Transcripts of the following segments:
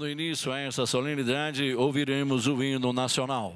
dando início a essa solenidade, ouviremos o hino nacional.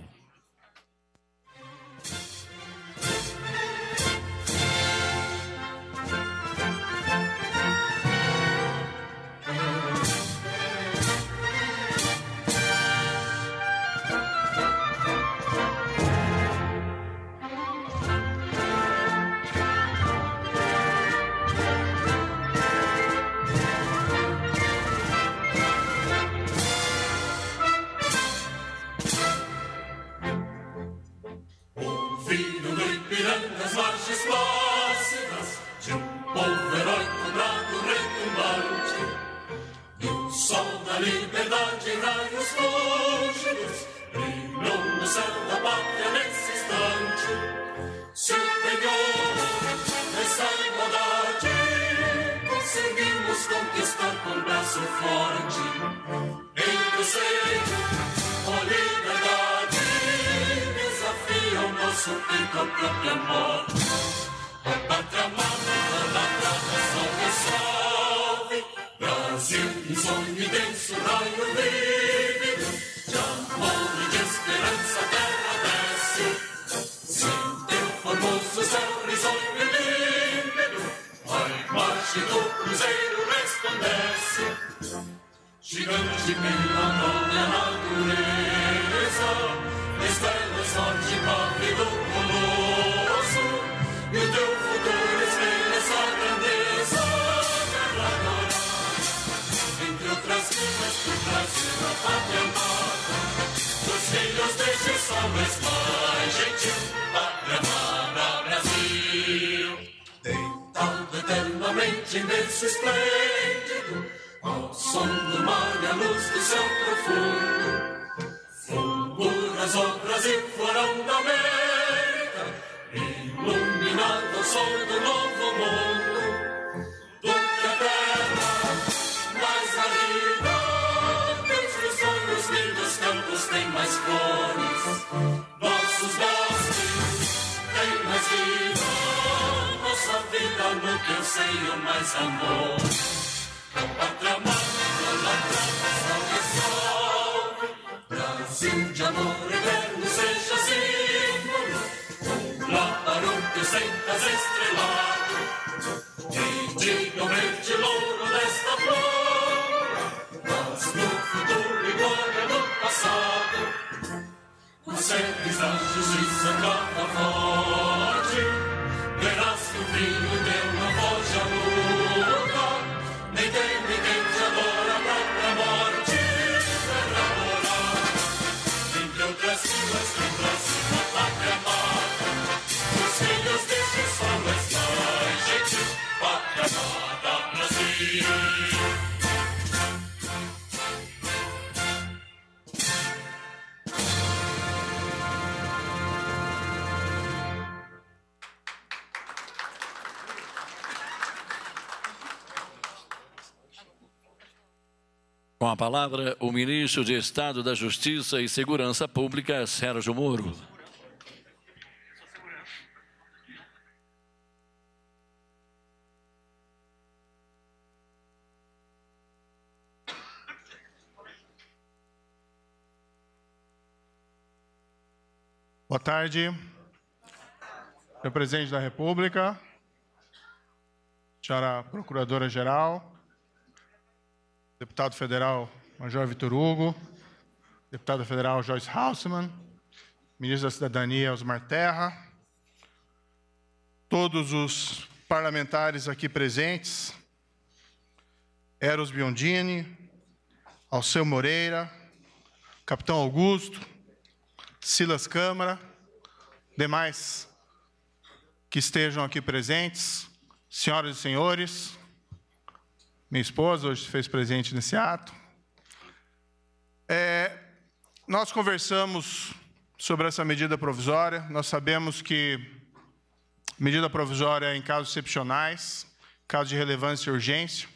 Seu insônia intenso, raio lívido, de amor e de esperança a terra desce. Sim, teu formoso céu risonho límpido, a imagem do cruzeiro resplandece. Gigante pela nobre natureza, estrelas norte, pátria do colosso, e o teu futuro as vidas que o Brasil é pátria amada. Dos filhos deste sol és mãe gentil, pátria amada Brasil. Deitado eternamente imenso esplêndido, ao som do mar e à luz do céu profundo. Fulguras, obras e florão da América, iluminado ao sol do novo mundo. mas viva nossa vida no teu seio, mais amor. Não pátria amada, não que Brasil de amor eterno, seja assim Um lá para o teu sentas estrelado. Indica o verde louro desta flor. Mas no futuro e glória é no passado. Você está justiça cada fora Com a palavra, o ministro de Estado da Justiça e Segurança Pública, Sérgio Moro. Boa tarde, senhor presidente da República, senhora procuradora-geral, deputado federal Major Vitor Hugo, deputada federal Joyce Haussmann, ministro da Cidadania Osmar Terra, todos os parlamentares aqui presentes, Eros Biondini, Alceu Moreira, Capitão Augusto, Silas Câmara, demais que estejam aqui presentes, senhoras e senhores, minha esposa hoje fez presente nesse ato. É, nós conversamos sobre essa medida provisória. Nós sabemos que medida provisória é em casos excepcionais, casos de relevância e urgência.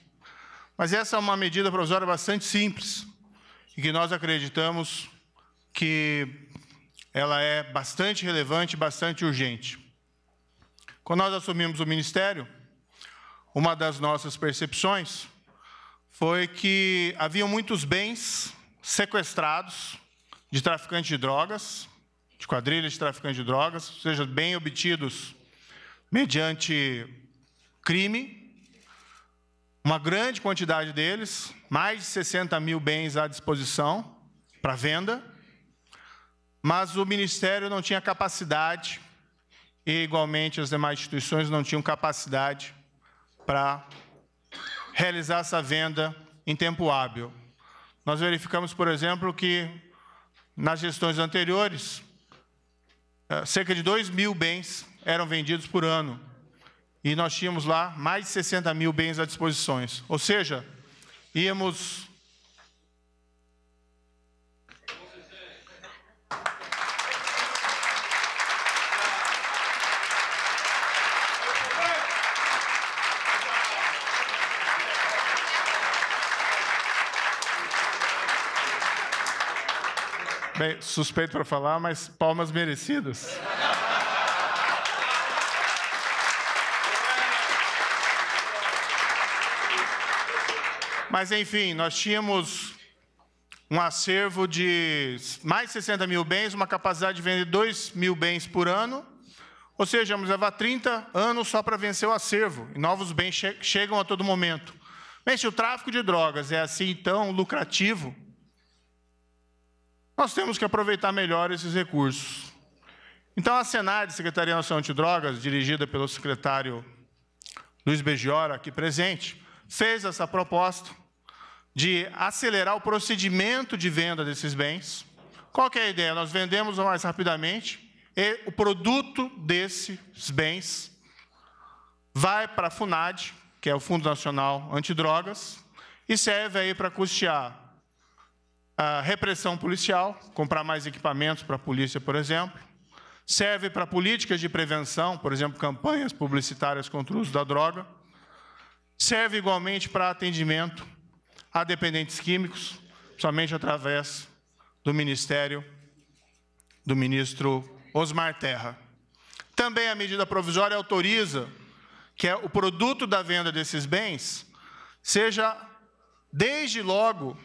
Mas essa é uma medida provisória bastante simples e que nós acreditamos que ela é bastante relevante, bastante urgente. Quando nós assumimos o ministério, uma das nossas percepções foi que havia muitos bens sequestrados de traficantes de drogas, de quadrilhas de traficantes de drogas, ou seja, bem obtidos mediante crime, uma grande quantidade deles, mais de 60 mil bens à disposição para venda, mas o Ministério não tinha capacidade, e igualmente as demais instituições não tinham capacidade para realizar essa venda em tempo hábil. Nós verificamos, por exemplo, que nas gestões anteriores, eh, cerca de 2 mil bens eram vendidos por ano. E nós tínhamos lá mais de 60 mil bens à disposição. Ou seja, íamos Bem, suspeito para falar, mas palmas merecidas. Mas enfim, nós tínhamos um acervo de mais 60 mil bens, uma capacidade de vender 2 mil bens por ano. Ou seja, vamos levar 30 anos só para vencer o acervo. E novos bens che chegam a todo momento. Mas se o tráfico de drogas é assim tão lucrativo, nós temos que aproveitar melhor esses recursos. Então, a SENAD, Secretaria Nacional Antidrogas, dirigida pelo secretário Luiz Begiora, aqui presente, fez essa proposta de acelerar o procedimento de venda desses bens. Qual é a ideia? Nós vendemos mais rapidamente e o produto desses bens vai para a FUNAD, que é o Fundo Nacional Antidrogas, e serve aí para custear a repressão policial, comprar mais equipamentos para a polícia, por exemplo. Serve para políticas de prevenção, por exemplo, campanhas publicitárias contra o uso da droga. Serve igualmente para atendimento a dependentes químicos, somente através do Ministério do ministro Osmar Terra. Também a medida provisória autoriza que é o produto da venda desses bens seja, desde logo,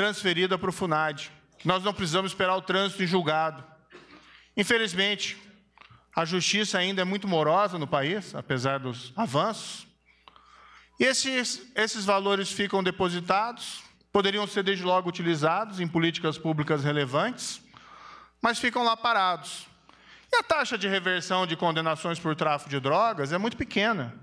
transferida para o FUNAD. Nós não precisamos esperar o trânsito em julgado. Infelizmente, a justiça ainda é muito morosa no país, apesar dos avanços. E esses, esses valores ficam depositados, poderiam ser desde logo utilizados em políticas públicas relevantes, mas ficam lá parados. E a taxa de reversão de condenações por tráfico de drogas é muito pequena.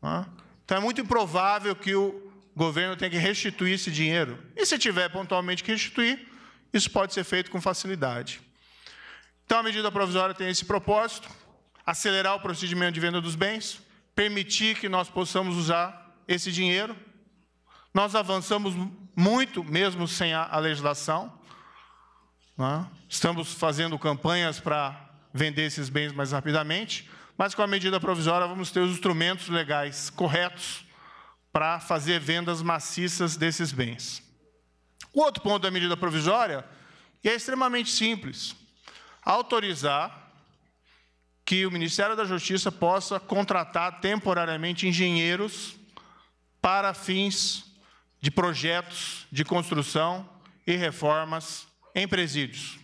Né? Então, é muito improvável que o o governo tem que restituir esse dinheiro. E se tiver pontualmente que restituir, isso pode ser feito com facilidade. Então, a medida provisória tem esse propósito: acelerar o procedimento de venda dos bens, permitir que nós possamos usar esse dinheiro. Nós avançamos muito, mesmo sem a, legislação. Né? Estamos fazendo campanhas para vender esses bens mais rapidamente, mas com a medida provisória vamos ter os instrumentos legais corretos para fazer vendas maciças desses bens. O outro ponto da medida provisória é extremamente simples: autorizar que o Ministério da Justiça possa contratar temporariamente engenheiros para fins de projetos de construção e reformas em presídios.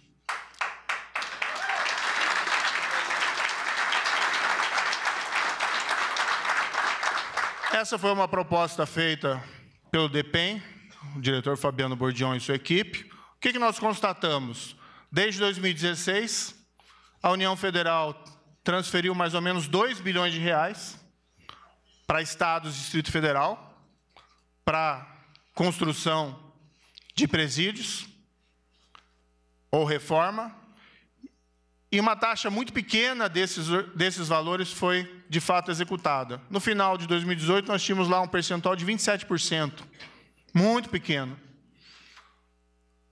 Essa foi uma proposta feita pelo DEPEN, o diretor Fabiano Bordion e sua equipe. O que, que nós constatamos? Desde 2016, a União Federal transferiu mais ou menos 2 bilhões de reais para estados e Distrito Federal, para construção de presídios ou reforma, e uma taxa muito pequena desses, desses valores foi, de fato, executada. No final de 2018, nós tínhamos lá um percentual de 27%, muito pequeno.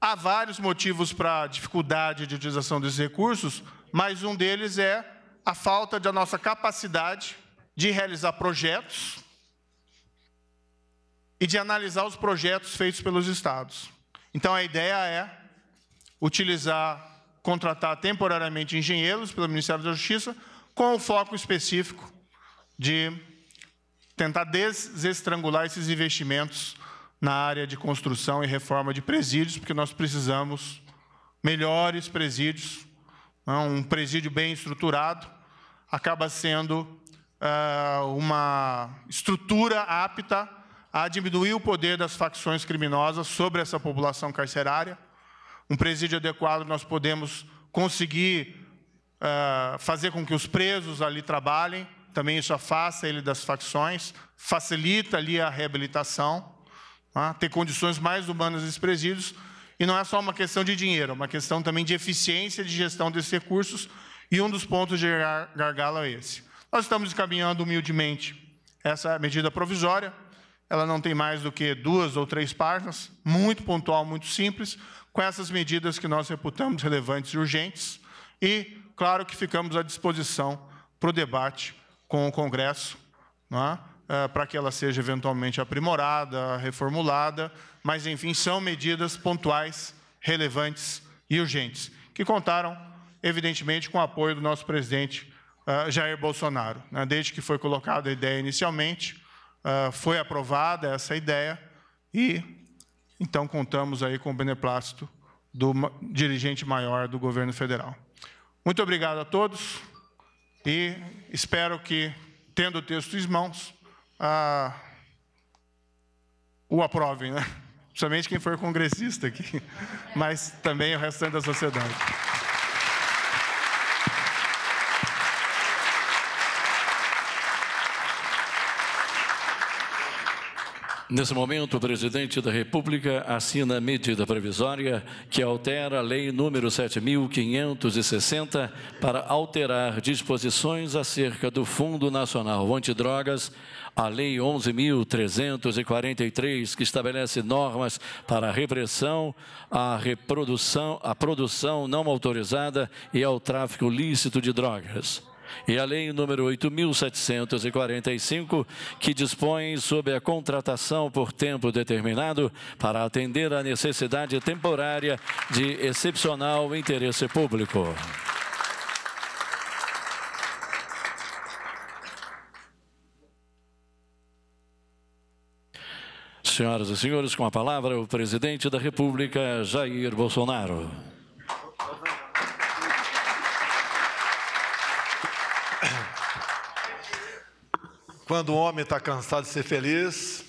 Há vários motivos para a dificuldade de utilização desses recursos, mas um deles é a falta da nossa capacidade de realizar projetos e de analisar os projetos feitos pelos estados. Então, a ideia é utilizar contratar temporariamente engenheiros pelo Ministério da Justiça com o foco específico de tentar desestrangular esses investimentos na área de construção e reforma de presídios, porque nós precisamos melhores presídios, né? um presídio bem estruturado acaba sendo eh, uma estrutura apta a diminuir o poder das facções criminosas sobre essa população carcerária um presídio adequado, nós podemos conseguir uh, fazer com que os presos ali trabalhem, também isso afasta ele das facções, facilita ali a reabilitação, tá? ter condições mais humanas nesses presídios, e não é só uma questão de dinheiro, é uma questão também de eficiência de gestão desses recursos, e um dos pontos de gargalo é esse. Nós estamos encaminhando humildemente essa medida provisória, ela não tem mais do que duas ou três páginas, muito pontual, muito simples, com essas medidas que nós reputamos relevantes e urgentes. E, claro, que ficamos à disposição para o debate com o Congresso, é? É, para que ela seja eventualmente aprimorada, reformulada, mas, enfim, são medidas pontuais, relevantes e urgentes, que contaram, evidentemente, com o apoio do nosso presidente é, Jair Bolsonaro. Né? Desde que foi colocada a ideia inicialmente, ah, foi aprovada essa ideia e então contamos aí com o beneplácito do dirigente maior do governo federal. Muito obrigado a todos e espero que, tendo o texto em mãos, ah, o aprovem, né? principalmente quem for congressista aqui, mas também o restante da sociedade. Nesse momento, o presidente da República assina a medida provisória que altera a Lei número 7.560 para alterar disposições acerca do Fundo Nacional Antidrogas, a Lei 11.343, que estabelece normas para a repressão à reprodução, à produção não autorizada e ao tráfico lícito de drogas e a lei número 8.745, que dispõe sobre a contratação por tempo determinado para atender à necessidade temporária de excepcional interesse público. Senhoras e senhores, com a palavra o presidente da República, Jair Bolsonaro. Quando o homem está cansado de ser feliz,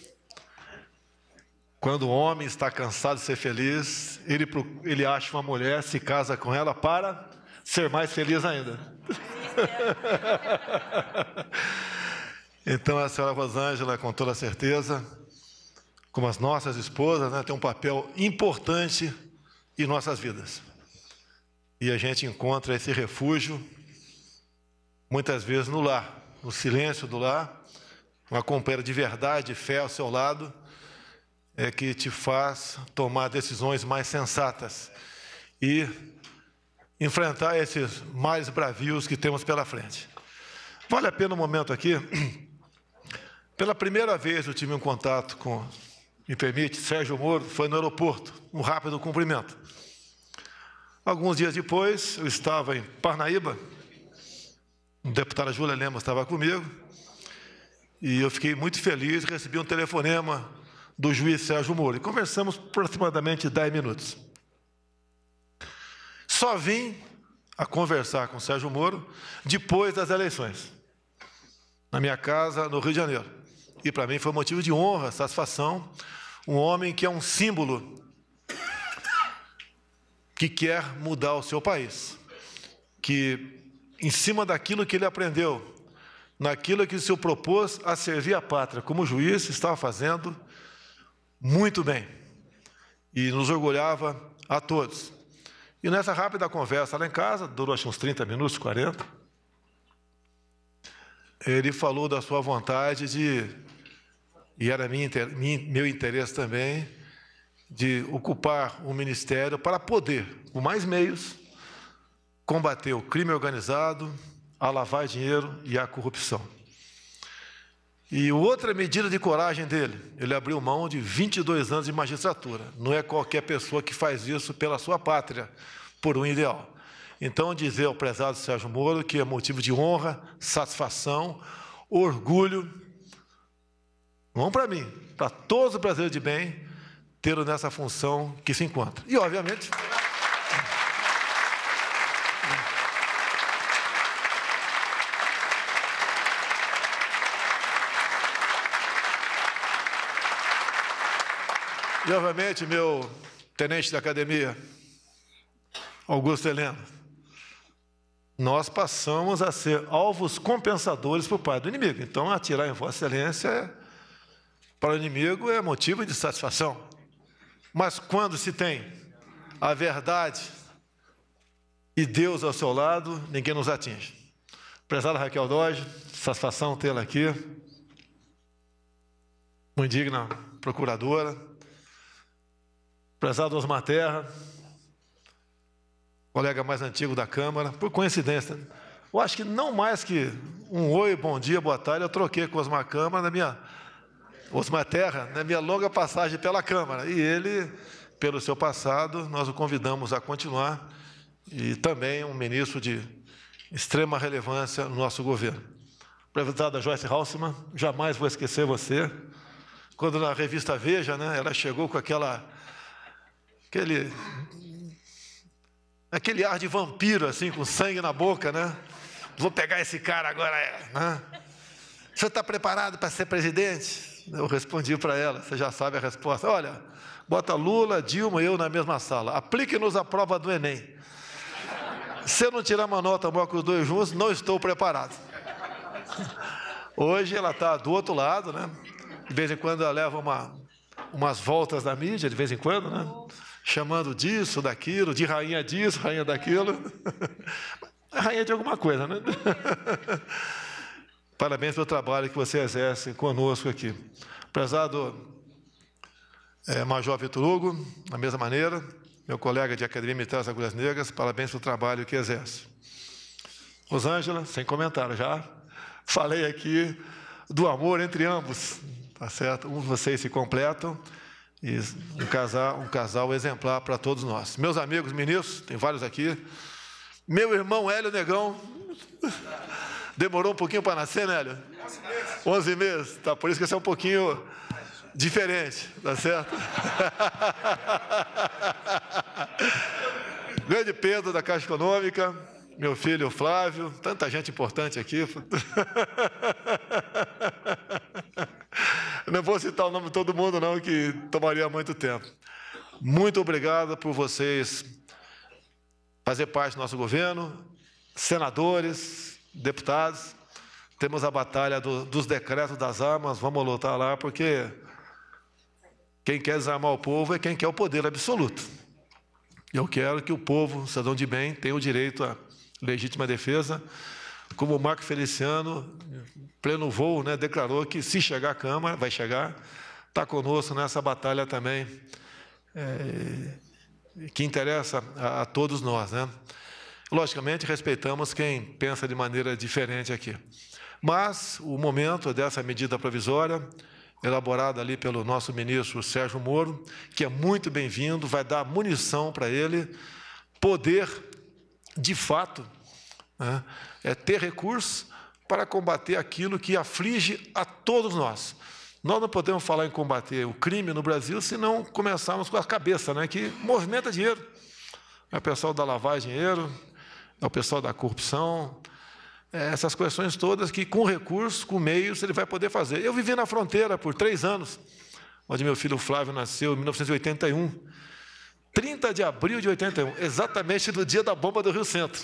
quando o homem está cansado de ser feliz, ele, ele acha uma mulher, se casa com ela para ser mais feliz ainda. então a senhora Rosângela, com toda certeza, como as nossas esposas, né, tem um papel importante em nossas vidas. E a gente encontra esse refúgio muitas vezes no lar no silêncio do lar, uma companheira de verdade e fé ao seu lado, é que te faz tomar decisões mais sensatas e enfrentar esses mais bravios que temos pela frente. Vale a pena um momento aqui. Pela primeira vez eu tive um contato com, me permite, Sérgio Moro, foi no aeroporto, um rápido cumprimento. Alguns dias depois, eu estava em Parnaíba, deputada Júlia Lemos estava comigo, e eu fiquei muito feliz, recebi um telefonema do juiz Sérgio Moro. E conversamos aproximadamente 10 minutos. Só vim a conversar com o Sérgio Moro depois das eleições, na minha casa, no Rio de Janeiro. E para mim foi motivo de honra, satisfação, um homem que é um símbolo que quer mudar o seu país, que em cima daquilo que ele aprendeu, naquilo que senhor propôs a servir a pátria, como juiz estava fazendo muito bem. E nos orgulhava a todos. E nessa rápida conversa lá em casa, durou acho uns 30 minutos, 40, ele falou da sua vontade de, e era meu interesse também, de ocupar o um ministério para poder, com mais meios, combater o crime organizado, a lavar dinheiro e a corrupção. E outra medida de coragem dele, ele abriu mão de 22 anos de magistratura. Não é qualquer pessoa que faz isso pela sua pátria, por um ideal. Então, dizer ao prezado Sérgio Moro que é motivo de honra, satisfação, orgulho, não para mim, para todos os brasileiros de bem, tê-lo nessa função que se encontra. E, obviamente. E Novamente, meu tenente da academia, Augusto Helena, nós passamos a ser alvos compensadores para o pai do inimigo. Então, atirar em Vossa Excelência é, para o inimigo é motivo de satisfação. Mas quando se tem a verdade e Deus ao seu lado, ninguém nos atinge. Prezada Raquel Doge, satisfação tê-la aqui. Uma indigna procuradora prezado Osmar Terra, colega mais antigo da Câmara, por coincidência. Eu acho que não mais que um oi, bom dia, boa tarde, eu troquei com Osmar Câmara na minha Osmar Terra, na minha longa passagem pela Câmara. E ele, pelo seu passado, nós o convidamos a continuar e também um ministro de extrema relevância no nosso governo. Prezada Joyce Halseman, jamais vou esquecer você. Quando na revista Veja, né, ela chegou com aquela aquele, aquele ar de vampiro, assim, com sangue na boca, né? Vou pegar esse cara agora, né? O senhor está preparado para ser presidente? Eu respondi para ela, você já sabe a resposta. Olha, bota Lula, Dilma e eu na mesma sala. Aplique-nos a prova do Enem. Se eu não tirar uma nota boa com os dois juntos, não estou preparado. Hoje ela está do outro lado, né? De vez em quando ela leva uma, umas voltas na mídia, de vez em quando, né? chamando disso, daquilo, de rainha disso, rainha daquilo. rainha de alguma coisa, né? Parabéns pelo trabalho que você exerce conosco aqui. Prezado é, Major Vitor Hugo, da mesma maneira, meu colega de Academia Militar das Agulhas Negras, parabéns pelo trabalho que exerce. Rosângela, sem comentário, já falei aqui do amor entre ambos, tá certo? Um vocês se completam um casal, um casal exemplar para todos nós. Meus amigos ministros, tem vários aqui. Meu irmão Hélio Negão. Demorou um pouquinho para nascer, né, Hélio? 11 meses. meses. Tá, por isso que esse é um pouquinho diferente, tá certo? Grande Pedro da Caixa Econômica, meu filho Flávio, tanta gente importante aqui. não vou citar o nome de todo mundo, não, que tomaria muito tempo. Muito obrigado por vocês fazer parte do nosso governo, senadores, deputados. Temos a batalha do, dos decretos das armas, vamos lutar lá, porque quem quer desarmar o povo é quem quer o poder absoluto. Eu quero que o povo, cidadão de bem, tenha o direito à legítima defesa como o Marco Feliciano, pleno voo, né, declarou que se chegar à Câmara, vai chegar, está conosco nessa batalha também, é, que interessa a, a todos nós. Né? Logicamente, respeitamos quem pensa de maneira diferente aqui. Mas o momento é dessa medida provisória, elaborada ali pelo nosso ministro Sérgio Moro, que é muito bem-vindo, vai dar munição para ele poder, de fato, né? É ter recursos para combater aquilo que aflige a todos nós. Nós não podemos falar em combater o crime no Brasil se não começarmos com a cabeça, né? que movimenta dinheiro. É o pessoal da lavagem de dinheiro, é o pessoal da corrupção, é essas questões todas que com recursos, com meios, ele vai poder fazer. Eu vivi na fronteira por três anos, onde meu filho Flávio nasceu em 1981. 30 de abril de 81, exatamente no dia da bomba do Rio Centro.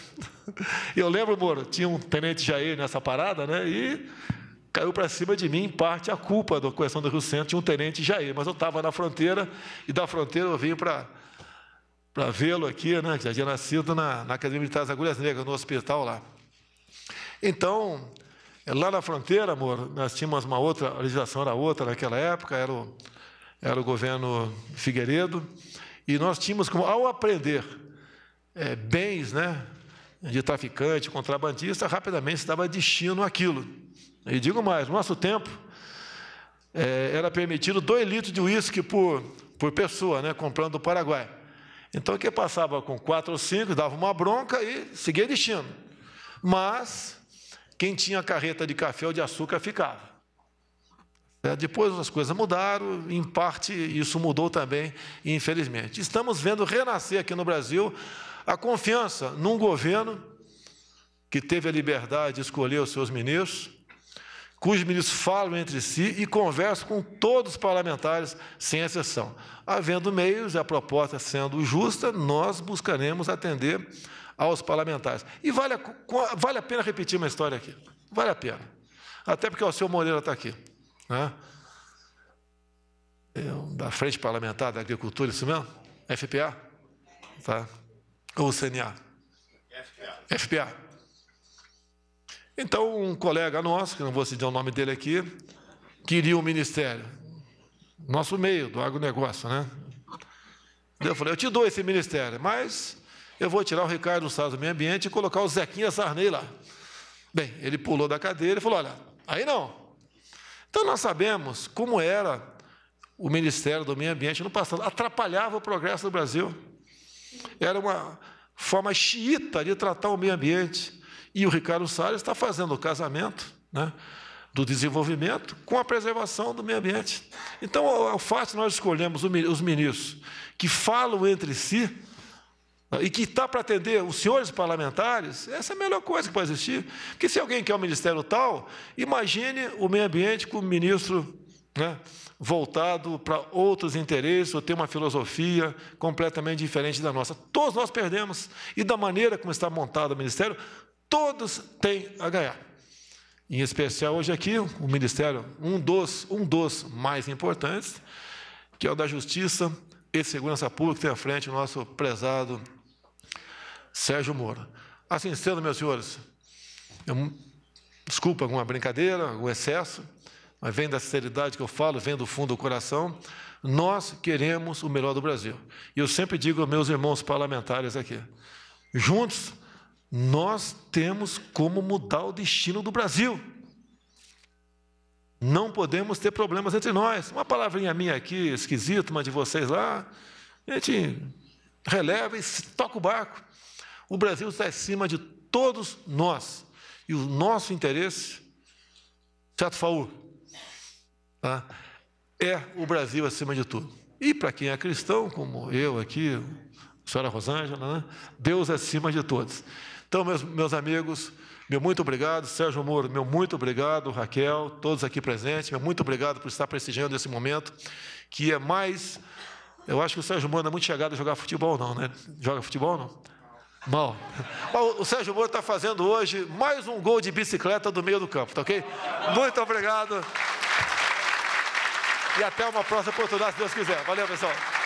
Eu lembro, Moro, tinha um tenente Jair nessa parada, né? E caiu para cima de mim, em parte, a culpa da coerção do Rio Centro de um tenente Jair. Mas eu estava na fronteira e da fronteira eu vim para para vê-lo aqui, né? Já tinha nascido na, na Academia Militar das Agulhas Negras, no hospital lá. Então, é, lá na fronteira, amor, nós tínhamos uma outra, a legislação era outra naquela época, era o, era o governo Figueiredo. E nós tínhamos como, ao aprender é, bens né, de traficante, contrabandista, rapidamente se dava destino àquilo. E digo mais, no nosso tempo é, era permitido dois litros de uísque por, por pessoa, né, comprando do Paraguai. Então, o que passava com quatro ou cinco, dava uma bronca e seguia destino. Mas, quem tinha carreta de café ou de açúcar ficava. É, depois as coisas mudaram, em parte isso mudou também, infelizmente. Estamos vendo renascer aqui no Brasil a confiança num governo que teve a liberdade de escolher os seus ministros, cujos ministros falam entre si e conversam com todos os parlamentares, sem exceção. Havendo meios e a proposta sendo justa, nós buscaremos atender aos parlamentares. E vale a, vale a pena repetir uma história aqui. Vale a pena. Até porque o senhor Moreira está aqui. Né? É da Frente Parlamentar da Agricultura, isso mesmo? FPA? Tá? Ou CNA? FPA. FPA. Então, um colega nosso, que não vou citar o nome dele aqui, queria um ministério. Nosso meio, do agronegócio, né? Eu falei, eu te dou esse ministério, mas eu vou tirar o Ricardo do Estado do Meio Ambiente e colocar o Zequinha Sarney lá. Bem, ele pulou da cadeira e falou, olha, aí não, então, nós sabemos como era o Ministério do Meio Ambiente no passado. Atrapalhava o progresso do Brasil. Era uma forma xiita de tratar o meio ambiente. E o Ricardo Salles está fazendo o casamento né, do desenvolvimento com a preservação do meio ambiente. Então, é o fato de nós escolhermos os ministros que falam entre si ah, e que está para atender os senhores parlamentares, essa é a melhor coisa que pode existir. Porque se alguém quer um ministério tal, imagine o meio ambiente com o ministro né, voltado para outros interesses ou ter uma filosofia completamente diferente da nossa. Todos nós perdemos. E da maneira como está montado o ministério, todos têm a ganhar. Em especial hoje aqui, o ministério, um dos, um dos mais importantes, que é o da Justiça e Segurança Pública, que tem à frente o nosso prezado Sérgio Moro. Assim sendo, meus senhores, eu, desculpa alguma brincadeira, algum excesso, mas vem da sinceridade que eu falo, vem do fundo do coração. Nós queremos o melhor do Brasil. E eu sempre digo aos meus irmãos parlamentares aqui: juntos, nós temos como mudar o destino do Brasil. Não podemos ter problemas entre nós. Uma palavrinha minha aqui, esquisita, uma de vocês lá, a gente releva e toca o barco. O Brasil está acima de todos nós. E o nosso interesse, certo, Faur, tá? é o Brasil acima de tudo. E para quem é cristão, como eu aqui, a senhora Rosângela, né? Deus acima de todos. Então, meus, meus amigos, meu muito obrigado, Sérgio Moro, meu muito obrigado, Raquel, todos aqui presentes, meu muito obrigado por estar prestigiando esse momento, que é mais. Eu acho que o Sérgio Moro não é muito chegado a jogar futebol, não, né? Joga futebol, não? Mal. o Sérgio Moro está fazendo hoje mais um gol de bicicleta do meio do campo, tá ok? Muito obrigado. E até uma próxima oportunidade, se Deus quiser. Valeu, pessoal.